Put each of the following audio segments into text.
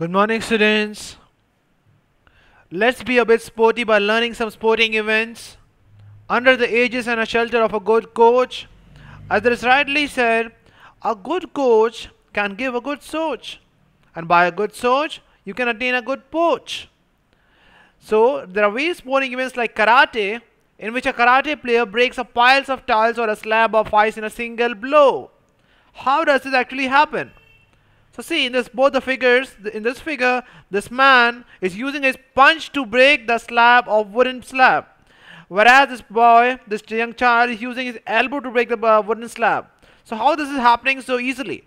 Good morning students. Let's be a bit sporty by learning some sporting events. Under the aegis and a shelter of a good coach. As it is rightly said, a good coach can give a good search. And by a good search, you can attain a good poach. So there are various sporting events like karate in which a karate player breaks a piles of tiles or a slab of ice in a single blow. How does this actually happen? So see in this both the figures in this figure this man is using his punch to break the slab of wooden slab whereas this boy this young child is using his elbow to break the uh, wooden slab. So how this is happening so easily?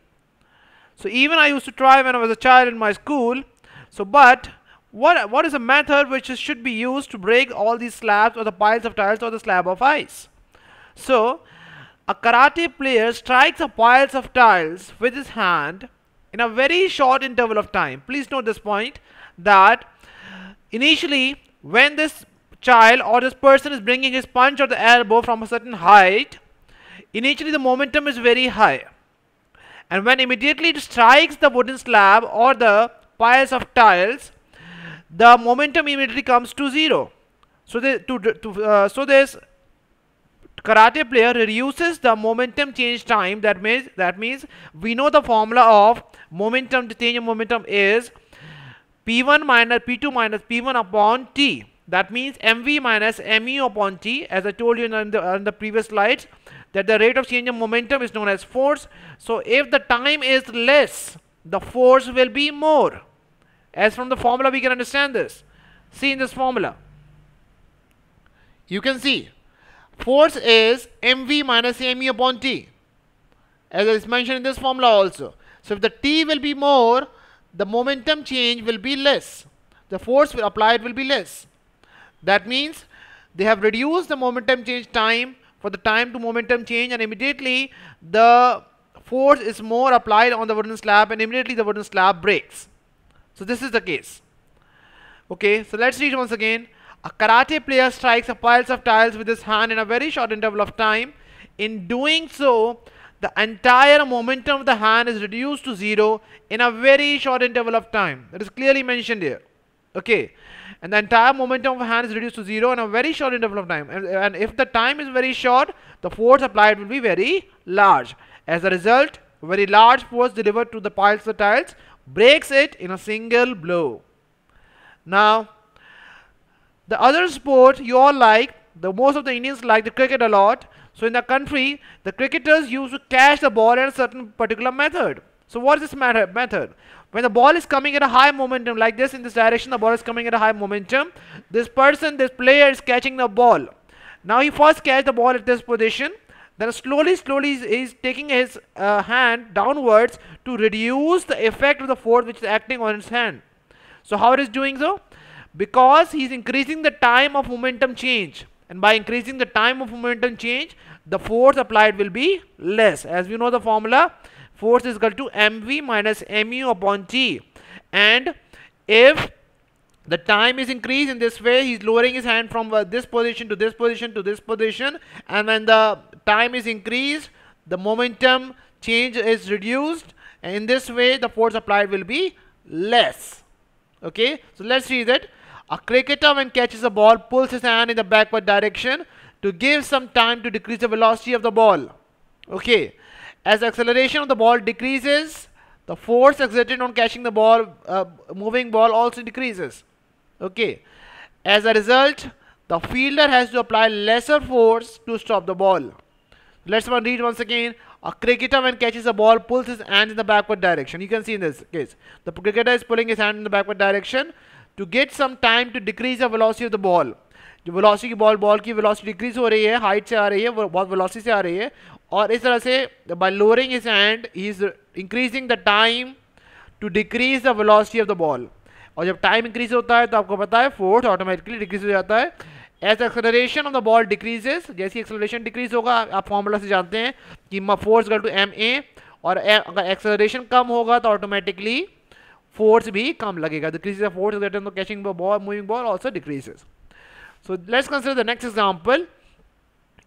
So even I used to try when I was a child in my school. So but what, what is a method which is, should be used to break all these slabs or the piles of tiles or the slab of ice? So a karate player strikes the piles of tiles with his hand in a very short interval of time. Please note this point that initially when this child or this person is bringing his punch or the elbow from a certain height, initially the momentum is very high. And when immediately it strikes the wooden slab or the piles of tiles, the momentum immediately comes to zero. So, the to, to, uh, so this karate player reduces the momentum change time that means that means we know the formula of momentum the change momentum is p1 minus p2 minus p1 upon t that means mv minus mu upon t as i told you in the, in the previous slides that the rate of change of momentum is known as force so if the time is less the force will be more as from the formula we can understand this see in this formula you can see Force is mv minus mu upon t. As is mentioned in this formula also. So if the t will be more, the momentum change will be less. The force applied will be less. That means they have reduced the momentum change time for the time to momentum change and immediately the force is more applied on the wooden slab and immediately the wooden slab breaks. So this is the case. Okay, so let's read once again. A karate player strikes a pile of tiles with his hand in a very short interval of time. In doing so, the entire momentum of the hand is reduced to zero in a very short interval of time. That is clearly mentioned here. Okay. And the entire momentum of the hand is reduced to zero in a very short interval of time. And, and if the time is very short, the force applied will be very large. As a result, very large force delivered to the piles of tiles breaks it in a single blow. Now, the other sport you all like, the most of the Indians like the cricket a lot. So in the country, the cricketers used to catch the ball at a certain particular method. So what is this method? When the ball is coming at a high momentum, like this in this direction, the ball is coming at a high momentum. This person, this player is catching the ball. Now he first catch the ball at this position. Then slowly, slowly he is taking his uh, hand downwards to reduce the effect of the force which is acting on his hand. So how it is doing so? because he is increasing the time of momentum change and by increasing the time of momentum change the force applied will be less as we know the formula force is equal to mv minus mu upon t. and if the time is increased in this way he's lowering his hand from uh, this position to this position to this position and when the time is increased the momentum change is reduced and in this way the force applied will be less okay so let's see that a cricketer when catches a ball pulls his hand in the backward direction to give some time to decrease the velocity of the ball. Okay. As acceleration of the ball decreases, the force exerted on catching the ball, uh, moving ball also decreases. Okay. As a result, the fielder has to apply lesser force to stop the ball. Let's read once again. A cricketer when catches a ball pulls his hand in the backward direction. You can see in this case. The cricketer is pulling his hand in the backward direction to get some time to decrease the velocity of the ball जो velocity की ball ball की velocity decrease हो रही है height से आ रही है बहुत वेलोसिटी से आ रही है और इस तरह से by lowering his hand he is increasing the time to decrease the velocity of the ball और जब टाइम इंक्रीज होता है तो आपको पता है फोर्स ऑटोमेटिकली डिक्रीज हो जाता है as acceleration of the ball decreases जैसी एक्सलरेशन डिक्रीज होगा आप फॉर्मूला से जानते हैं कि फोर्स गल टू एम ए और अगर एक्सलरेशन कम होगा तो automatically force bhi kam Decreases the force that the catching ball, moving ball also decreases. So let's consider the next example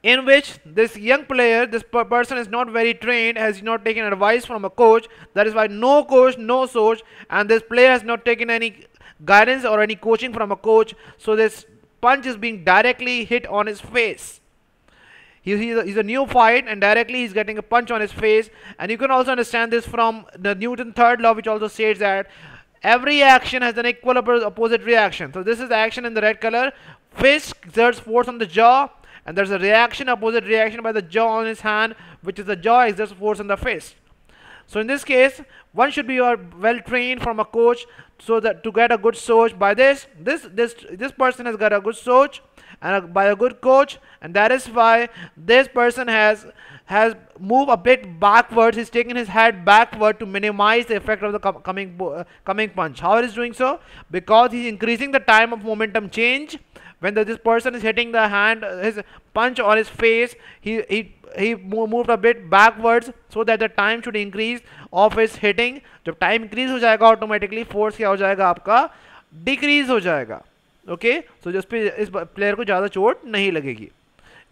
in which this young player, this person is not very trained, has not taken advice from a coach. That is why no coach, no source, and this player has not taken any guidance or any coaching from a coach. So this punch is being directly hit on his face. He, he, he's a neophyte and directly he's getting a punch on his face. And you can also understand this from the Newton third law which also states that every action has an equal opposite reaction. So this is action in the red color. Fist exerts force on the jaw and there's a reaction opposite reaction by the jaw on his hand which is the jaw exerts force on the fist. So in this case, one should be uh, well trained from a coach so that to get a good search by this, this, this, this person has got a good search and a, by a good coach and that is why this person has has moved a bit backwards he's taken his head backward to minimize the effect of the com coming uh, coming punch how it is doing so because he's increasing the time of momentum change when the, this person is hitting the hand uh, his punch on his face he he he moved a bit backwards so that the time should increase of his hitting जब time increase हो जाएगा automatically force क्या हो जाएगा आपका decrease हो जाएगा okay so जिस पे इस प्लेयर को ज़्यादा चोट नहीं लगेगी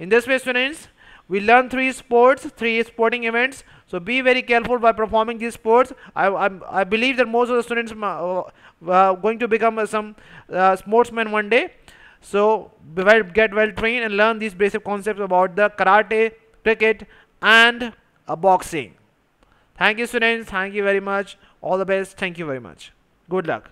in this way students we learn three sports three sporting events so be very careful by performing these sports i i, I believe that most of the students are uh, going to become uh, some uh, sportsmen one day so get well trained and learn these basic concepts about the karate cricket and boxing thank you students thank you very much all the best thank you very much good luck